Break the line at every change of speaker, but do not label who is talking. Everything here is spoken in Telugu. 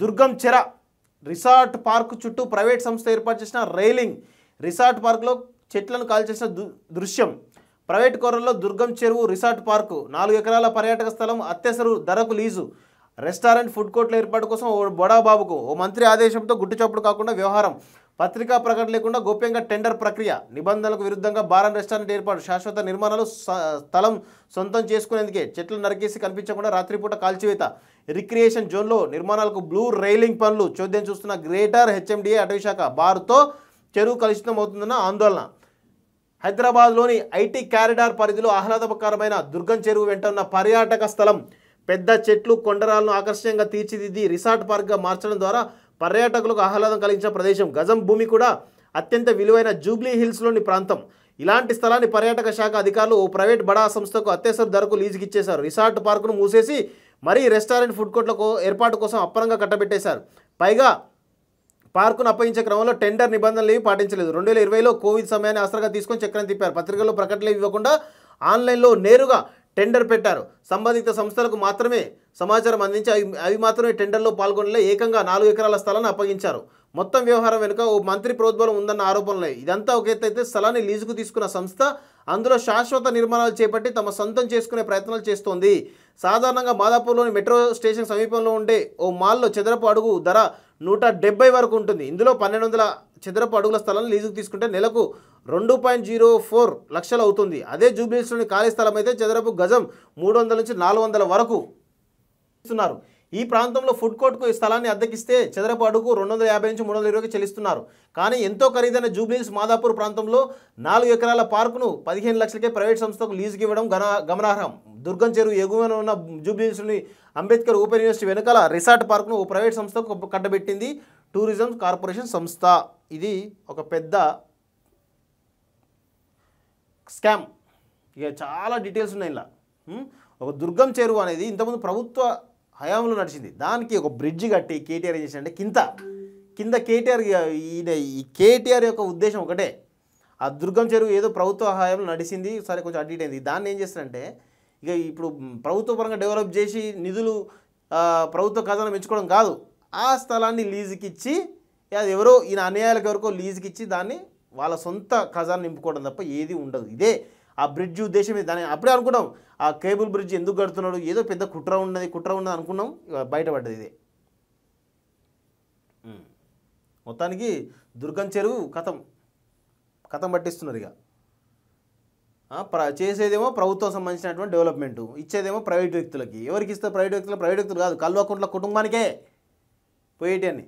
దుర్గం చెర రిసార్ట్ పార్క్ చుట్టూ ప్రైవేట్ సంస్థ ఏర్పాటు చేసిన రైలింగ్ రిసార్ట్ పార్క్లో చెట్లను కాల్చేసిన దృశ్యం ప్రైవేట్ కోరల్లో దుర్గం చెరువు రిసార్ట్ పార్కు నాలుగు ఎకరాల పర్యాటక స్థలం అత్యవసర ధరకు లీజు రెస్టారెంట్ ఫుడ్ కోర్టుల ఏర్పాటు కోసం ఓ బొడాబాబుకు ఓ మంత్రి ఆదేశంతో గుట్టుచప్పుడు కాకుండా వ్యవహారం పత్రికా ప్రకటన లేకుండా గోప్యంగా టెండర్ ప్రక్రియ నిబంధనలకు విరుద్ధంగా అండ్ రెస్టారెంట్ ఏర్పాటు శాశ్వత నిర్మాణాలు స్థలం సొంతం చేసుకునేందుకే చెట్లు నరికేసి కనిపించకుండా రాత్రిపూట కాల్చివేత రిక్రియేషన్ జోన్లో నిర్మాణాలకు బ్లూ రైలింగ్ పనులు చోద్యం చూస్తున్న గ్రేటర్ హెచ్ఎండిఏ అటవీశాఖ బార్తో చెరువు కలుషితం అవుతుందన్న ఆందోళన హైదరాబాద్లోని ఐటీ క్యారిడార్ పరిధిలో ఆహ్లాదకరమైన దుర్గం చెరువు వెంట ఉన్న పర్యాటక స్థలం పెద్ద చెట్లు కొండరాలను ఆకర్షణీయంగా తీర్చిదిద్ది రిసార్ట్ పార్క్గా మార్చడం ద్వారా పర్యాటకులకు ఆహ్లాదం కలిగించిన ప్రదేశం గజం భూమి కూడా అత్యంత విలువైన జూబ్లీ హిల్స్లోని ప్రాంతం ఇలాంటి స్థలాన్ని పర్యాటక శాఖ అధికారులు ఓ ప్రైవేట్ బడా సంస్థకు అత్యవసర ధరకు ఇచ్చేశారు రిసార్ట్ పార్కును మూసేసి మరీ రెస్టారెంట్ ఫుడ్ కోర్టులకు ఏర్పాటు కోసం అప్పరంగా కట్టబెట్టేశారు పైగా పార్కును అప్పగించే క్రమంలో టెండర్ నిబంధనలు ఏవి పాటించలేదు రెండు వేల ఇరవైలో కోవిడ్ సమయాన్ని ఆసరాగా తీసుకొని చక్రం తిప్పారు పత్రికల్లో ప్రకటనలు ఇవ్వకుండా ఆన్లైన్లో నేరుగా టెండర్ పెట్టారు సంబంధిత సంస్థలకు మాత్రమే సమాచారం అందించి అవి అవి మాత్రమే టెండర్లో పాల్గొనలే ఏకంగా నాలుగు ఎకరాల స్థలాన్ని అప్పగించారు మొత్తం వ్యవహారం వెనుక ఓ మంత్రి ప్రోద్బలం ఉందన్న ఆరోపణలే ఇదంతా ఒక ఎత్తైతే స్థలాన్ని లీజుకు తీసుకున్న సంస్థ అందులో శాశ్వత నిర్మాణాలు చేపట్టి తమ సొంతం చేసుకునే ప్రయత్నాలు చేస్తోంది సాధారణంగా మాదాపూర్లోని మెట్రో స్టేషన్ సమీపంలో ఉండే ఓ మాల్లో చదరపు అడుగు ధర నూట వరకు ఉంటుంది ఇందులో పన్నెండు వందల చదరపు అడుగుల స్థలాన్ని లీజుకు తీసుకుంటే నెలకు రెండు పాయింట్ జీరో ఫోర్ లక్షలు అవుతుంది అదే జూబ్లీస్లోని ఖాళీ స్థలం అయితే చదరపు గజం మూడు వందల నుంచి నాలుగు వందల వరకు ఇస్తున్నారు ఈ ప్రాంతంలో ఫుడ్ కోర్ట్కు ఈ స్థలాన్ని అద్దెకిస్తే చదరపు అడుగు రెండు వందల యాభై నుంచి మూడు వందల ఇరవైకి చెల్లిస్తున్నారు కానీ ఎంతో ఖరీదైన జూబ్లీస్ మాదాపూర్ ప్రాంతంలో నాలుగు ఎకరాల పార్కును పదిహేను లక్షలకే ప్రైవేట్ సంస్థకు లీజుకి ఇవ్వడం గన గమనార్హం దుర్గం చెరువు ఎగువన ఉన్న జూబ్లీస్లోని అంబేద్కర్ ఓపెన్ యూనివర్సిటీ వెనకాల రిసార్ట్ పార్కును ఓ ప్రైవేట్ సంస్థకు కట్టబెట్టింది టూరిజం కార్పొరేషన్ సంస్థ ఇది ఒక పెద్ద స్కామ్ ఇక చాలా డీటెయిల్స్ ఉన్నాయి ఇలా ఒక దుర్గం చెరువు అనేది ఇంతకుముందు ప్రభుత్వ హయాంలో నడిచింది దానికి ఒక బ్రిడ్జ్ కట్టి కేటీఆర్ ఏం అంటే కింద కింద కేటీఆర్ ఈయన ఈ కేటీఆర్ యొక్క ఉద్దేశం ఒకటే ఆ దుర్గం చెరువు ఏదో ప్రభుత్వ హయాంలో నడిచింది సరే కొంచెం అడ్డీట్ అయింది దాన్ని ఏం చేస్తారంటే ఇక ఇప్పుడు ప్రభుత్వ పరంగా డెవలప్ చేసి నిధులు ప్రభుత్వ ఖజానా మెచ్చుకోవడం కాదు ఆ స్థలాన్ని లీజుకిచ్చి అది ఎవరో ఈయన అన్యాయాలకు ఎవరికో లీజ్కి ఇచ్చి దాన్ని వాళ్ళ సొంత ఖజాన్ నింపుకోవడం తప్ప ఏది ఉండదు ఇదే ఆ బ్రిడ్జ్ ఉద్దేశం దాని అప్పుడే అనుకున్నాం ఆ కేబుల్ బ్రిడ్జ్ ఎందుకు కడుతున్నాడు ఏదో పెద్ద కుట్ర ఉన్నది కుట్ర ఉన్నది అనుకున్నాం బయటపడ్డది ఇదే మొత్తానికి దుర్గం చెరువు కథం కథం పట్టిస్తున్నారు ఇక ప్ర చేసేదేమో ప్రభుత్వం సంబంధించినటువంటి డెవలప్మెంట్ ఇచ్చేదేమో ప్రైవేట్ వ్యక్తులకి ఎవరికి ఇస్తే ప్రైవేట్ వ్యక్తులు ప్రైవేట్ వ్యక్తులు కాదు కల్వకుంట్ల కుటుంబానికే పోయేటి అని